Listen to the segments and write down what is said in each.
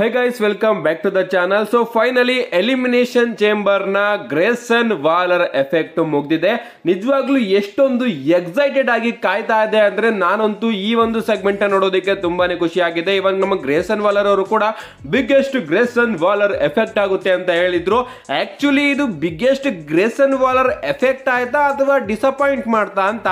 hey guys welcome back to the channel so finally elimination ಚೇಂಬರ್ನ Grayson Waller effect ಮುಗ್ದಿದೆ ನಿಜವಾಗ್ಲೂ ಎಷ್ಟೊಂದು excited ಆಗಿ ಕಾಯ್ತಾ ಇದೆ ಅಂದ್ರೆ ನಾನಂತೂ ಈ ಒಂದು ಸೆಗ್ಮೆಂಟ್ ನೋಡೋದಕ್ಕೆ ತುಂಬಾನೇ ಖುಷಿ ಆಗಿದೆ ಇವಾಗ ನಮ್ಮ ಗ್ರೇಸನ್ ವಾಲರ್ ಅವರು ಕೂಡ ಬಿಗ್ಗೆಸ್ಟ್ ಗ್ರೇಸನ್ ವಾಲರ್ ಎಫೆಕ್ಟ್ ಆಗುತ್ತೆ ಅಂತ ಹೇಳಿದ್ರು ಆಕ್ಚುಲಿ ಇದು ಬಿಗ್ಗೆಸ್ಟ್ ಗ್ರೇಸನ್ ವಾಲರ್ ಎಫೆಕ್ಟ್ ಆಯ್ತಾ ಅಥವಾ ಡಿಸಪಾಯಿಂಟ್ ಮಾಡ್ತಾ ಅಂತ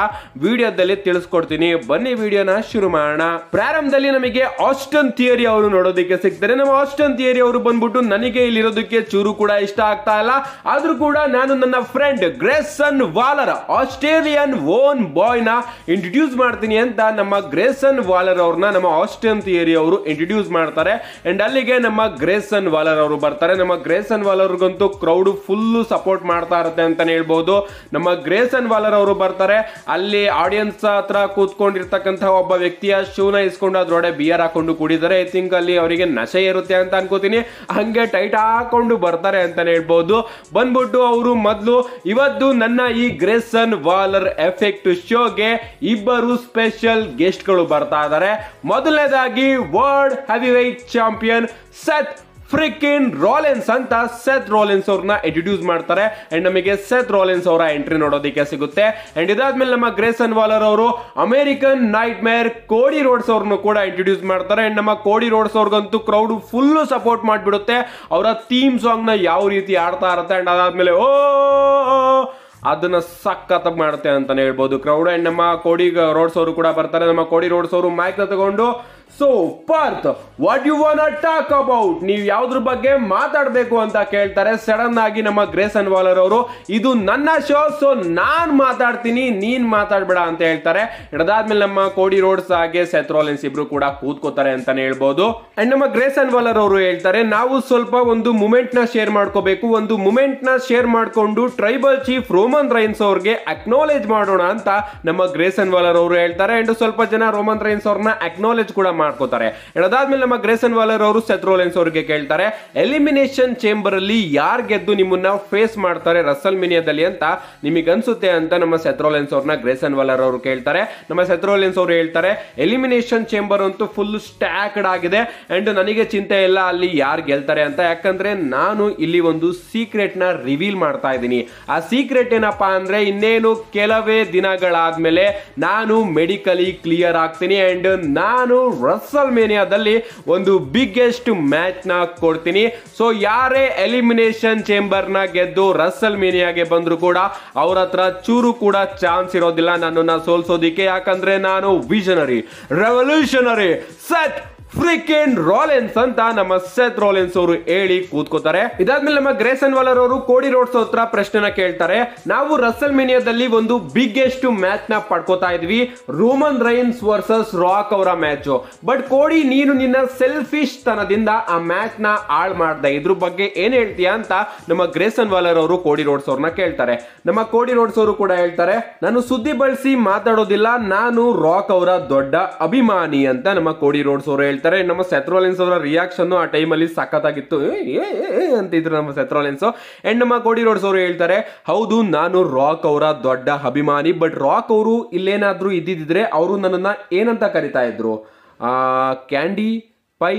ವಿಡಿಯೋದಲ್ಲಿ ತಿಳಿಸ್ಕೊಡ್ತೀನಿ ಬನ್ನಿ ವಿಡಿಯೋನ ಶುರು ಮಾಡೋಣ ಪ್ರಾರಂಭದಲ್ಲಿ ನಮಗೆ ಆಸ್ಟನ್ ಥಿಯರಿ ಅವರು ನೋಡೋದಕ್ಕೆ ಸಿಗ್ತಾರೆ ನಮ್ಮ ಆಸ್ಟನ್ ಥಿಯರಿ ಅವರು ಬಂದ್ಬಿಟ್ಟು ನನಗೆ ಇಲ್ಲಿರೋದಕ್ಕೆ ಚೂರು ಕೂಡ ಇಷ್ಟ ಆಗ್ತಾ ಇಲ್ಲ ಆದ್ರೂ ಕೂಡ ನಾನು ನನ್ನ friend Grayson Waller Australian own boy ನ ಇಂಟ್ರೊಡ್ಯೂಸ್ ಮಾಡ್ತೀನಿ ಅಂತ ನಮ್ಮ ಗ್ರೇಸನ್ ವಾಲರ್ ಅವ್ರನ್ನ ನಮ್ಮ ಆಸ್ಟನ್ ಥಿಯರಿ ಅವರು ಇಂಟ್ರೊಡ್ಯೂಸ್ ಮಾಡ್ತಾರೆ ಅಂಡ್ ಅಲ್ಲಿಗೆ ನಮ್ಮ ಗ್ರೇಸನ್ ವಾಲರ್ ಅವರು ಬರ್ತಾರೆ ನಮ್ಮ ಗ್ರೇಸನ್ ವಾಲರ್ಗಂತೂ ಕ್ರೌಡ್ ಫುಲ್ ಸಪೋರ್ಟ್ ಮಾಡ್ತಾ ಇರುತ್ತೆ ಅಂತಾನೆ ಹೇಳ್ಬೋದು ನಮ್ಮ ಗ್ರೇಸನ್ ವಾಲರ್ ಅವರು ಬರ್ತಾರೆ ಅಲ್ಲಿ ಆಡಿಯನ್ಸ್ ಹತ್ರ ಕೂತ್ಕೊಂಡಿರ್ತಕ್ಕಂತಹ ಒಬ್ಬ ವ್ಯಕ್ತಿಯ ಶೂನ ಇಸ್ಕೊಂಡು ಅದ್ರೊಡೆ ಬಿಯರ್ ಹಾಕೊಂಡು ಕುಡಿದಾರೆ ಐ ಥಿಂಕ್ ಅಲ್ಲಿ ಅವರಿಗೆ ನಶೆ ಇರುತ್ತೆ ಅಂತ ಅನ್ಕೋತೀನಿ ಹಂಗೆ ಟೈಟ್ ಹಾಕೊಂಡು ಬರ್ತಾರೆ ಅಂತಾನೆ ಹೇಳ್ಬೋದು ಬಂದ್ಬಿಟ್ಟು ಅವರು ಮೊದಲು ಇವತ್ತು ನನ್ನ ಈ ಗ್ರೇಸನ್ ವಾಲರ್ ಎಫೆಕ್ಟ್ ಶೋಗೆ ಇಬ್ಬರು ಸ್ಪೆಷಲ್ ಗೆಸ್ಟ್ಗಳು ಬರ್ತಾ ಇದ್ದಾರೆ ಮೊದಲನೇದಾಗಿ world heavyweight champion Seth Freakin Rollins ಅಂತ ಸೆತ್ ರಾಲೆನ್ಸ್ ಅವ್ರನ್ನ ಇಂಟ್ರೊಡ್ಯೂಸ್ ಮಾಡ್ತಾರೆ ಅಂಡ್ ನಮಗೆ ಸೆತ್ ರಾಲೆನ್ಸ್ ಅವರ ಎಂಟ್ರಿ ನೋಡೋದಕ್ಕೆ ಸಿಗುತ್ತೆ ಅಂಡ್ ಇದಾದ್ಮೇಲೆ ನಮ್ಮ ಗ್ರೇಸನ್ ವಾಲರ್ ಅವರು ಅಮೆರಿಕನ್ ನೈಟ್ ಮೇರ್ ಕೋಡಿ ರೋಡ್ಸ್ ಅವ್ರನ್ನು ಕೂಡ ಇಂಟ್ರೊಡ್ಯೂಸ್ ಮಾಡ್ತಾರೆ ಅಂಡ್ ನಮ್ಮ ಕೋಡಿ ರೋಡ್ಸ್ ಅವ್ರಿಗಂತೂ ಕ್ರೌಡ್ ಫುಲ್ ಸಪೋರ್ಟ್ ಮಾಡಿಬಿಡುತ್ತೆ ಅವರ ಥೀಮ್ ಸಾಂಗ್ ನ ಯಾವ ರೀತಿ ಆಡ್ತಾ ಇರುತ್ತೆ ಅಂಡ್ ಅದಾದ್ಮೇಲೆ ಓ ಅದನ್ನ ಸಖತ್ ಮಾಡುತ್ತೆ ಅಂತಾನೆ ಹೇಳ್ಬೋದು ಕ್ರೌಡ್ ಅಂಡ್ ನಮ್ಮ ಕೋಡಿ ರೋಡ್ಸ್ ಅವರು ಕೂಡ ಬರ್ತಾರೆ ನಮ್ಮ ಕೋಡಿ ರೋಡ್ಸ್ ಅವರು ಮೈಕ್ ತಗೊಂಡು so Perth what you want talk about ನೀವು ಯಾವ್ದ್ರ ಬಗ್ಗೆ ಮಾತಾಡಬೇಕು ಅಂತ ಕೇಳ್ತಾರೆ ಸಡನ್ ಆಗಿ ನಮ್ಮ ಗ್ರೇಸ್ ಅನ್ವಾಲರ್ ಅವರು ಇದು ನನ್ನ ಶೋ ಸೊ ನಾನು ಮಾತಾಡ್ತೀನಿ ನೀನ್ ಮಾತಾಡ್ಬೇಡ ಅಂತ ಹೇಳ್ತಾರೆ ಇಡದಾದ್ಮೇಲೆ ನಮ್ಮ ಕೋಡಿ ರೋಡ್ಸ್ ಹಾಗೆ ಸೆತ್ರೋಲೆನ್ಸ್ ಇಬ್ರು ಕೂಡ ಕೂತ್ಕೋತಾರೆ ಅಂತಾನೆ ಹೇಳ್ಬೋದು ಅಂಡ್ ನಮ್ಮ ಗ್ರೇಸ್ ಅನ್ವಾಲರ್ ಅವರು ಹೇಳ್ತಾರೆ ನಾವು ಸ್ವಲ್ಪ ಒಂದು ಮೂಮೆಂಟ್ ನ ಶೇರ್ ಮಾಡ್ಕೋಬೇಕು ಒಂದು ಮೂಮೆಂಟ್ ನ ಶೇರ್ ಮಾಡ್ಕೊಂಡು ಟ್ರೈಬಲ್ ಚೀಫ್ ರೋಮನ್ ರೈನ್ಸ್ ಅವ್ರಿಗೆ ಅಕ್ನಾಲೇಜ್ ಮಾಡೋಣ ಅಂತ ನಮ್ಮ ಗ್ರೇಸ್ ಅನ್ವಾಲರ್ ಅವರು ಹೇಳ್ತಾರೆ ಅಂಡ್ ಸ್ವಲ್ಪ ಜನ ರೋಮನ್ ರೈನ್ಸ್ ಅವ್ರನ್ನ ಅಕ್ನಾಲೇಜ್ ಕೂಡ ಮಾಡ್ಕೋತಾರೆ ಹೇಳೋದಾದ್ಮೇಲೆ ನಮ್ಮ ಗ್ರೇಸನ್ ವಾಲರ್ ಅವರು ಸೆತ್ರೋಲೆನ್ಸ್ ಅವರಿಗೆ ಕೇಳ್ತಾರೆ ಎಲಿಮಿನೇಷನ್ ಚೇಂಬರ್ ಅಲ್ಲಿ ಯಾರು ಗೆದ್ದು ನಿಮ್ಮನ್ನ ಫೇಸ್ ಮಾಡ್ತಾರೆ ರಸಲ್ ಮಿನಿಯಾದಲ್ಲಿ ಅಂತ ನಿಮಗೆ ಅನ್ಸುತ್ತೆ ಅಂತ ನಮ್ಮ ಸೆತ್ರೋಲೆನ್ಸ್ ಅವ್ರನ್ನ ಗ್ರೇಸನ್ ವಾಲರ್ ಅವರು ಕೇಳ್ತಾರೆ ನಮ್ಮ ಸೆತ್ರೋಲೆನ್ಸ್ ಅವರು ಹೇಳ್ತಾರೆ ಎಲಿಮಿನೇಷನ್ ಚೇಂಬರ್ ಅಂತೂ ಫುಲ್ ಸ್ಟ್ಯಾಕ್ಡ್ ಆಗಿದೆ ಅಂಡ್ ನನಗೆ ಚಿಂತೆ ಇಲ್ಲ ಅಲ್ಲಿ ಯಾರು ಗೆಲ್ತಾರೆ ಅಂತ ಯಾಕಂದ್ರೆ ನಾನು ಇಲ್ಲಿ ಒಂದು ಸೀಕ್ರೆಟ್ ನ ರಿವೀಲ್ ಮಾಡ್ತಾ ಇದ್ದೀನಿ ಆ ಸೀಕ್ರೆಟ್ ಏನಪ್ಪಾ ಅಂದ್ರೆ ಇನ್ನೇನು ಕೆಲವೇ ದಿನಗಳಾದ್ಮೇಲೆ ನಾನು ಮೆಡಿಕಲಿ ಕ್ಲಿಯರ್ ಆಗ್ತೀನಿ ಅಂಡ್ ನಾನು ರಸ್ಸಲ್ ಮೇನಿಯಾದಲ್ಲಿ ಒಂದು ಬಿಗ್ಗೆಸ್ಟ್ ಮ್ಯಾಚ್ ನ ಕೊಡ್ತೀನಿ ಸೊ ಯಾರೇ ಎಲಿಮಿನೇಷನ್ ಚೇಂಬರ್ ನ ಗೆದ್ದು ರಸ್ಸಲ್ ಮೇನಿಯಾಗೆ ಬಂದರೂ ಕೂಡ ಅವ್ರ ಹತ್ರ ಚೂರು ಕೂಡ ಚಾನ್ಸ್ ಇರೋದಿಲ್ಲ ನನ್ನನ್ನ ಸೋಲ್ಸೋದಿಕ್ಕೆ ಯಾಕಂದ್ರೆ ನಾನು visionary revolutionary Seth Freakin Rollins ಅಂತ ನಮ್ಮ ಸೆತ್ ರಾಲೆನ್ಸ್ ಅವರು ಹೇಳಿ ಕೂತ್ಕೋತಾರೆ ಇದಾದ್ಮೇಲೆ ನಮ್ಮ ಗ್ರೇಸನ್ ವಾಲರ್ ಅವರು ಕೋಡಿ ರೋಡ್ಸ್ ಹತ್ರ ಪ್ರಶ್ನೆನ ಕೇಳ್ತಾರೆ ನಾವು ರಸಲ್ ಮೀನಿಯಾದಲ್ಲಿ ಒಂದು ಬಿಗ್ಗೆಸ್ಟ್ ಮ್ಯಾಚ್ ನ ಪಡ್ಕೋತಾ ಇದ್ವಿ ರೋಮನ್ ರೈನ್ಸ್ ವರ್ಸಸ್ ರಾಕ್ ಅವರ ಮ್ಯಾಚ್ ಬಟ್ ಕೋಡಿ ನೀನು ನಿನ್ನ ಸೆಲ್ಫಿಶ್ ತನದಿಂದ ಆ ಮ್ಯಾಚ್ ನ ಹಾಳು ಮಾಡ್ದೆ ಇದ್ರ ಬಗ್ಗೆ ಏನ್ ಹೇಳ್ತೀಯಾ ಅಂತ ನಮ್ಮ ಗ್ರೇಸನ್ ವಾಲರ್ ಅವರು ಕೋಡಿ ರೋಡ್ಸ್ ಅವ್ರನ್ನ ಕೇಳ್ತಾರೆ ನಮ್ಮ ಕೋಡಿ ರೋಡ್ಸ್ ಅವರು ಕೂಡ ಹೇಳ್ತಾರೆ ನಾನು ಸುದ್ದಿ ಬಳಸಿ ಮಾತಾಡೋದಿಲ್ಲ ನಾನು ರಾಕ್ ಅವರ ದೊಡ್ಡ ಅಭಿಮಾನಿ ಅಂತ ನಮ್ಮ ಕೋಡಿ ರೋಡ್ಸ್ ಅವರು ಹೇಳ್ತಾರೆ ಹೇಳ್ತಾರೆ ನಮ್ಮ ಸೆತ್ರೋಲೆನ್ಸ್ ಅವರ ರಿಯಾಕ್ಷನ್ ಆ ಟೈಮಲ್ಲಿ ಸಖತ್ತಾಗಿತ್ತು ಅಂತಿದ್ರು ನಮ್ಮ ಸೆತ್ರೋಲೆನ್ಸ್ ಅಂಡ್ ನಮ್ಮ ಕೋಡಿ ರೋಡ್ಸ್ ಅವರು ಹೇಳ್ತಾರೆ ಹೌದು ನಾನು ರಾಕ್ ಅವರ ದೊಡ್ಡ ಅಭಿಮಾನಿ ಬಟ್ ರಾಕ್ ಅವರು ಇಲ್ಲೇನಾದ್ರೂ ಇದ್ದಿದ್ರೆ ಅವರು ನನ್ನನ್ನು ಏನಂತ ಕರಿತಾ ಇದ್ರು ಕ್ಯಾಂಡಿ ಪೈ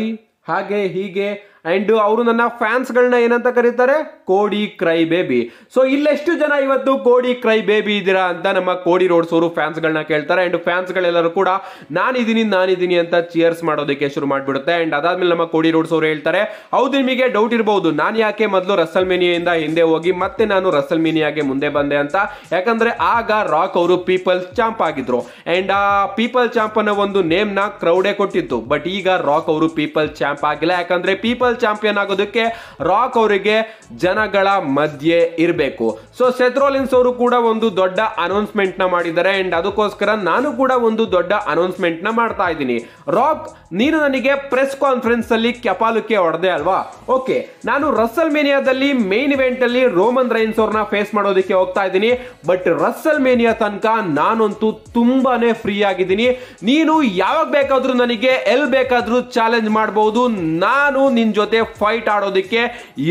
ಹಾಗೆ ಹೀಗೆ ಅಂಡ್ ಅವರು ನನ್ನ ಫ್ಯಾನ್ಸ್ಗಳನ್ನ ಏನಂತ ಕರೀತಾರೆ ಕೋಡಿ ಕ್ರೈ ಬೇಬಿ ಸೊ ಇಲ್ಲೆಷ್ಟು ಜನ ಇವತ್ತು ಕೋಡಿ ಕ್ರೈ ಬೇಬಿ ಇದ್ದೀರಾ ಅಂತ ನಮ್ಮ ಕೋಡಿ ರೋಡ್ಸ್ ಅವರು ಫ್ಯಾನ್ಸ್ಗಳನ್ನ ಕೇಳ್ತಾರೆ ಆ್ಯಂಡ್ ಫ್ಯಾನ್ಸ್ಗಳೆಲ್ಲರೂ ಕೂಡ ನಾನಿದ್ದೀನಿ ನಾನಿದ್ದೀನಿ ಅಂತ ಚಿಯರ್ಸ್ ಮಾಡೋದಕ್ಕೆ ಶುರು ಮಾಡಿಬಿಡುತ್ತೆ ಅಂಡ್ ಅದಾದ್ಮೇಲೆ ನಮ್ಮ ಕೋಡಿ ರೋಡ್ಸ್ ಅವರು ಹೇಳ್ತಾರೆ ಹೌದು ನಿಮಗೆ ಡೌಟ್ ಇರಬಹುದು ನಾನು ಯಾಕೆ ಮೊದಲು ರಸಲ್ ಮೇನಿಯಿಂದ ಹಿಂದೆ ಹೋಗಿ ಮತ್ತೆ ನಾನು ರಸಲ್ ಮೇನಿಯಾಗೆ ಮುಂದೆ ಬಂದೆ ಅಂತ ಯಾಕಂದ್ರೆ ಆಗ ರಾಕ್ ಅವರು ಪೀಪಲ್ಸ್ ಚಾಂಪ್ ಆಗಿದ್ರು ಅಂಡ್ ಆ ಪೀಪಲ್ ಚಾಂಪ್ ಅನ್ನೋ ಒಂದು ನೇಮ್ನ ಕ್ರೌಡೇ ಕೊಟ್ಟಿತ್ತು ಬಟ್ ಈಗ ರಾಕ್ ಅವರು ಪೀಪಲ್ ಚಾಂಪ್ ಆಗಿಲ್ಲ ಯಾಕಂದ್ರೆ ಪೀಪಲ್ ಚಾಂಪಿಯನ್ ಆಗೋದಕ್ಕೆ ರಾಕ್ ಅವರಿಗೆ ಜನಗಳ ಮಧ್ಯೆ ಇರಬೇಕು ಸೊ ಸೆತ್ರೋಲಿನ್ಸ್ ಅವರು ಕೂಡ ಒಂದು ದೊಡ್ಡ ಅನೌನ್ಸ್ಮೆಂಟ್ ನ ಮಾಡಿದ್ದಾರೆ ಅಂಡ್ ಅದಕ್ಕೋಸ್ಕರ ನಾನು ಕೂಡ ಒಂದು ದೊಡ್ಡ ಅನೌನ್ಸ್ಮೆಂಟ್ ನ ಮಾಡ್ತಾ ಇದ್ದೀನಿ ರಾಕ್ ನೀನು ನನಗೆ ಪ್ರೆಸ್ ಕಾನ್ಫರೆನ್ಸ್ ಅಲ್ಲಿ ಕೆಪಾಲುಕೆ ಹೊಡೆದೆ ಅಲ್ವಾ ಓಕೆ ನಾನು ರಸಲ್ ಮೇನಿಯಾದಲ್ಲಿ ಮೇನ್ ಇವೆಂಟ್ ಅಲ್ಲಿ ರೋಮನ್ ರೈನ್ಸ್ ಅವ್ರನ್ನ ಫೇಸ್ ಮಾಡೋದಕ್ಕೆ ಹೋಗ್ತಾ ಇದ್ದೀನಿ ಬಟ್ ರಸಲ್ ಮೇನಿಯಾ ತನಕ ನಾನಂತೂ ತುಂಬಾನೇ ಫ್ರೀ ಆಗಿದ್ದೀನಿ ನೀನು ಯಾವಾಗ ಬೇಕಾದ್ರೂ ನನಗೆ ಎಲ್ ಬೇಕಾದ್ರೂ ಚಾಲೆಂಜ್ ಮಾಡಬಹುದು ನಾನು ನಿನ್ ಜೊತೆ ಜೊತೆ ಫೈಟ್ ಆಡೋದಕ್ಕೆ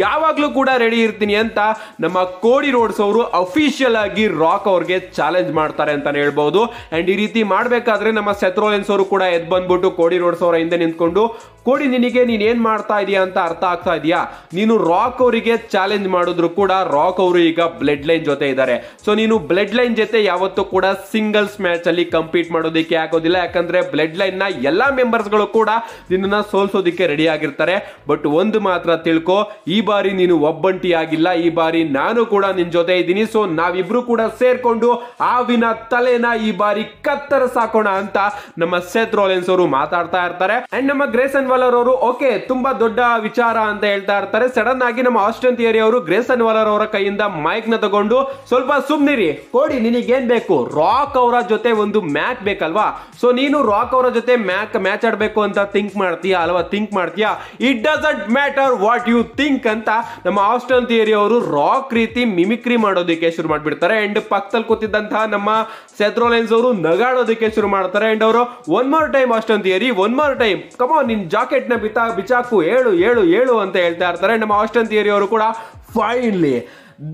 ಯಾವಾಗಲೂ ಕೂಡ ರೆಡಿ ಇರ್ತೀನಿ ಅಂತ ನಮ್ಮ ಕೋಡಿ ರೋಡ್ಸ್ ಅವರು ಅಫಿಷಿಯಲ್ ಆಗಿ ರಾಕ್ ಅವ್ರಿಗೆ ಚಾಲೆಂಜ್ ಮಾಡ್ತಾರೆ ಅಂತಾನೆ ಹೇಳ್ಬಹುದು ಅಂಡ್ ಈ ರೀತಿ ಮಾಡಬೇಕಾದ್ರೆ ನಮ್ಮ ಸೆತ್ರೋಲೆನ್ಸ್ ಅವರು ಕೂಡ ಎದ್ ಬಂದ್ಬಿಟ್ಟು ಕೋಡಿ ರೋಡ್ಸ್ ಅವರ ಹಿಂದೆ ನಿಂತ್ಕೊಂಡು ಕೋಡಿ ನಿನಗೆ ಏನು ಮಾಡ್ತಾ ಇದೀಯಾ ಅಂತ ಅರ್ಥ ಆಗ್ತಾ ಇದೆಯಾ ನೀನು ರಾಕ್ ಅವರಿಗೆ ಚಾಲೆಂಜ್ ಮಾಡಿದ್ರು ಕೂಡ ರಾಕ್ ಅವರು ಈಗ ಬ್ಲಡ್ ಲೈನ್ ಜೊತೆ ಇದ್ದಾರೆ ಸೊ ನೀನು ಬ್ಲಡ್ ಲೈನ್ ಜೊತೆ ಯಾವತ್ತೂ ಕೂಡ ಸಿಂಗಲ್ಸ್ ಮ್ಯಾಚ್ ಅಲ್ಲಿ ಕಂಪೀಟ್ ಮಾಡೋದಕ್ಕೆ ಆಗೋದಿಲ್ಲ ಯಾಕಂದ್ರೆ ಬ್ಲಡ್ ಲೈನ್ ನ ಎಲ್ಲಾ ಗಳು ಕೂಡ ನಿನ್ನ ಸೋಲ್ಸೋದಿಕ್ಕೆ ರೆಡಿ ಆಗಿರ್ತಾರೆ ಬಟ್ ಒಂದು ಮಾತ್ರ ತಿಳ್ಕೊ ಈ ಬಾರಿ ನೀನು ಆಗಿಲ್ಲ ಈ ಬಾರಿ ನಾನು ಕೂಡ ನಿನ್ ಜೊತೆ ಇದ್ದೀನಿ ಸೊ ನಾವಿಬ್ರು ಕೂಡ ಸೇರ್ಕೊಂಡು ಆವಿನ ತಲೆನ ಈ ಬಾರಿ ಕತ್ತರಿಸಾಕೋಣ ಅಂತ ನಮ್ಮ ಸೆತ್ ರೋಲೆನ್ಸ್ ಅವರು ಮಾತಾಡ್ತಾ ಇರ್ತಾರೆ ಅಂಡ್ ನಮ್ಮ ಗ್ರೇಸನ್ ವಾಲರ್ ಅವರು ಓಕೆ ತುಂಬಾ ದೊಡ್ಡ ವಿಚಾರ ಅಂತ ಹೇಳ್ತಾ ಇರ್ತಾರೆ ಸಡನ್ ಆಗಿ ನಮ್ಮ ಆಸ್ಟನ್ ಥಿಯರಿ ಅವರು ಗ್ರೇಸನ್ ವಾಲರ್ ಅವರ ಕೈಯಿಂದ ಮೈಕ್ ನ ತಗೊಂಡು ಸ್ವಲ್ಪ ಸುಮ್ನಿರಿ ಕೊಡಿ ನಿನಗೇನ್ ಬೇಕು ರಾಕ್ ಅವರ ಜೊತೆ ಒಂದು ಮ್ಯಾಚ್ ಬೇಕಲ್ವಾ ಸೊ ನೀನು ರಾಕ್ ಅವರ ಜೊತೆ ಮ್ಯಾಕ್ ಮ್ಯಾಚ್ ಆಡಬೇಕು ಅಂತ ಥಿಂಕ್ ಮಾಡ್ತೀಯಾ ಅಲ್ವಾ ಥಿಂಕ್ ಮಾಡ್ತೀಯಾ it doesn't matter what you think ಅಂತ ನಮ್ಮ ಆಸ್ಟನ್ ಥಿಯರಿ ಅವರು ರಾಕ್ ರೀತಿ ಮಿಮಿಕ್ರಿ ಮಾಡೋದಕ್ಕೆ ಶುರು ಮಾಡಿಬಿಡ್ತಾರೆ ಅಂಡ್ ಪಕ್ಕದಲ್ಲಿ ಕೂತಿದ್ದಂತಹ ನಮ್ಮ ಸೆತ್ರೋಲೆನ್ಸ್ ಅವರು ನಗಾಡೋದಕ್ಕೆ ಶುರು ಮಾಡ್ತಾರೆ ಅಂಡ್ ಅವರು one more time Austin Theory one more time ಕಮೋ ನಿನ್ ಜಾ ರಾಕೆಟ್ನ ಬಿತ್ತ ಬಿಚಾಕು ಏಳು ಏಳು ಏಳು ಅಂತ ಹೇಳ್ತಾ ಇರ್ತಾರೆ ನಮ್ಮ ಆಸ್ಟನ್ ಥಿಯರಿ ಅವರು ಕೂಡ finally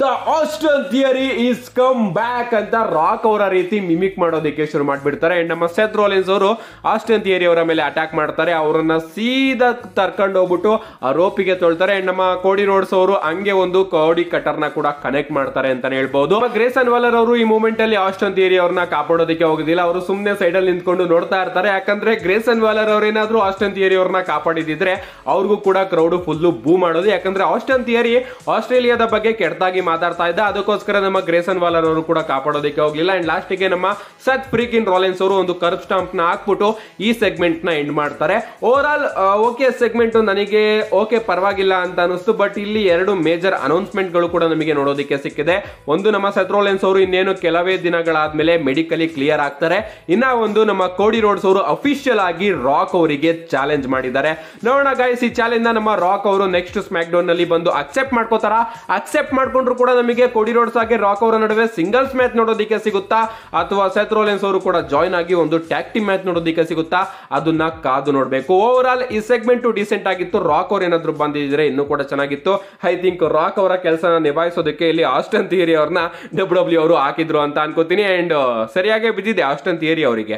the Austin Theory is come back ಅಂತ ರಾಕ್ ಅವರ ರೀತಿ ಮಿಮಿಕ್ ಮಾಡೋದಕ್ಕೆ ಶುರು ಮಾಡಿಬಿಡ್ತಾರೆ ಅಂಡ್ ನಮ್ಮ ಸೆತ್ ರೋಲಿನ್ಸ್ ಅವರು ಆಸ್ಟನ್ ಥಿಯರಿ ಅವರ ಮೇಲೆ ಅಟ್ಯಾಕ್ ಮಾಡ್ತಾರೆ ಅವರನ್ನ ಸೀದಾ ತರ್ಕೊಂಡು ಹೋಗ್ಬಿಟ್ಟು ಆ ರೋಪಿಗೆ ತೊಳ್ತಾರೆ ಅಂಡ್ ನಮ್ಮ ಕೋಡಿ ರೋಡ್ಸ್ ಅವರು ಹಂಗೆ ಒಂದು ಕೋಡಿ ಕಟರ್ನ ಕೂಡ ಕನೆಕ್ಟ್ ಮಾಡ್ತಾರೆ ಅಂತಾನೆ ಹೇಳ್ಬಹುದು ಗ್ರೇಸನ್ ವಾಲರ್ ಅವರು ಈ ಮೂಮೆಂಟ್ ಅಲ್ಲಿ ಆಸ್ಟನ್ ಥಿಯರಿ ಅವ್ರನ್ನ ಕಾಪಾಡೋದಕ್ಕೆ ಹೋಗೋದಿಲ್ಲ ಅವರು ಸುಮ್ಮನೆ ಸೈಡ್ ಅಲ್ಲಿ ನಿಂತ್ಕೊಂಡು ನೋಡ್ತಾ ಇರ್ತಾರೆ ಯಾಕಂದ್ರೆ ಗ್ರೇಸನ್ ವಾಲರ್ ಏನಾದ್ರು ಆಸ್ಟನ್ ಥಿಯರಿ ಅವ್ರನ್ನ ಕಾಪಾಡಿದ್ರೆ ಅವ್ರಿಗೂ ಕೂಡ ಕ್ರೌಡ್ ಫುಲ್ಲು ಬೂ ಮಾಡೋದು ಯಾಕಂದ್ರೆ ಆಸ್ಟನ್ ಥಿಯರಿ ಆಸ್ಟನ್ ಆಸ್ಟ್ರೇಲಿಯಾದ ಬಗ್ಗೆ ಕೆಟ್ಟದಾಗಿ ಮಾತಾಡ್ತಾ ಇದ್ದ ಅದಕ್ಕೋಸ್ಕರ ನಮ್ಮ ಗ್ರೇಸನ್ ವಾಲರ್ ಅವರು ಕೂಡ ಕಾಪಾಡೋದಕ್ಕೆ ಹೋಗ್ಲಿಲ್ಲ ಅಂಡ್ ಗೆ ನಮ್ಮ ಸತ್ ಫ್ರೀಕಿನ್ ರಾಲೆನ್ಸ್ ಅವರು ಒಂದು ಕರ್ ಸ್ಟಾಂಪ್ ನ ಹಾಕ್ಬಿಟ್ಟು ಈ ಸೆಗ್ಮೆಂಟ್ ನ ಎಂಡ್ ಮಾಡ್ತಾರೆ ಓವರ್ ಆಲ್ ಓಕೆ ಸೆಗ್ಮೆಂಟ್ ನನಗೆ ಓಕೆ ಪರವಾಗಿಲ್ಲ ಅಂತ ಅನಿಸ್ತು ಬಟ್ ಇಲ್ಲಿ ಎರಡು ಮೇಜರ್ ಅನೌನ್ಸ್ಮೆಂಟ್ ಗಳು ಕೂಡ ನಮಗೆ ನೋಡೋದಕ್ಕೆ ಸಿಕ್ಕಿದೆ ಒಂದು ನಮ್ಮ ಸತ್ ರಾಲೆನ್ಸ್ ಅವರು ಇನ್ನೇನು ಕೆಲವೇ ದಿನಗಳಾದ್ಮೇಲೆ ಮೆಡಿಕಲಿ ಕ್ಲಿಯರ್ ಆಗ್ತಾರೆ ಇನ್ನ ಒಂದು ನಮ್ಮ ಕೋಡಿ ರೋಡ್ಸ್ ಅವರು ಅಫಿಷಿಯಲ್ ಆಗಿ ರಾಕ್ ಅವರಿಗೆ ಚಾಲೆಂಜ್ ಮಾಡಿದ್ದಾರೆ ನೋಡೋಣ ಗೈಸ್ ಈ ಚಾಲೆಂಜ್ ನಮ್ಮ ರಾಕ್ ಅವರು ನೆಕ್ಸ್ಟ್ ಸ್ಮ್ಯಾಕ್ ಡೌನ್ ನಲ್ಲಿ ಬಂದು ಅಕ್ಸೆಪ್ಟ್ ಮಾಡ್ಕೋತಾರ ಅಕ್ಸೆಪ್ಟ್ ಮಾಡ್ಕೊಂಡ್ರು ಕೂಡ ನಮಗೆ ಕೊಡಿ ರೋಡ್ಸ್ ಹಾಗೆ ರಾಕ್ ಅವರ ನಡುವೆ ಸಿಂಗಲ್ಸ್ ಮ್ಯಾಚ್ ನೋಡೋದಿಕ್ಕೆ ಸಿಗುತ್ತಾ ಅಥವಾ ಸೆತ್ ರೋಲೆನ್ಸ್ ಅವರು ಕೂಡ ಜಾಯ್ನ್ ಆಗಿ ಒಂದು ಟ್ಯಾಕ್ಟಿ ಮ್ಯಾಚ್ ನೋಡೋದಕ್ಕೆ ಸಿಗುತ್ತಾ ಅದನ್ನ ಕಾದು ನೋಡಬೇಕು ಓವರ್ ಆಲ್ ಈ ಸೆಗ್ಮೆಂಟ್ ಡಿಸೆಂಟ್ ಆಗಿತ್ತು ರಾಕ್ ಅವ್ರು ಏನಾದ್ರು ಬಂದಿದ್ರೆ ಇನ್ನೂ ಕೂಡ ಚೆನ್ನಾಗಿತ್ತು ಐ ಥಿಂಕ್ ರಾಕ್ ಅವರ ಕೆಲಸನ ನಿಭಾಯಿಸೋದಕ್ಕೆ ಇಲ್ಲಿ ಆಸ್ಟನ್ ಥಿಯರಿ ಅವ್ರನ್ನ ಡಬ್ಲ್ಯೂ ಡಬ್ಲ್ಯೂ ಅವರು ಹಾಕಿದ್ರು ಅಂತ ಅನ್ಕೋತೀನಿ ಅಂಡ್ ಸರಿಯಾಗಿ ಬಿದ್ದಿದೆ ಆಸ್ಟನ್ ಥಿಯರಿ ಅವರಿಗೆ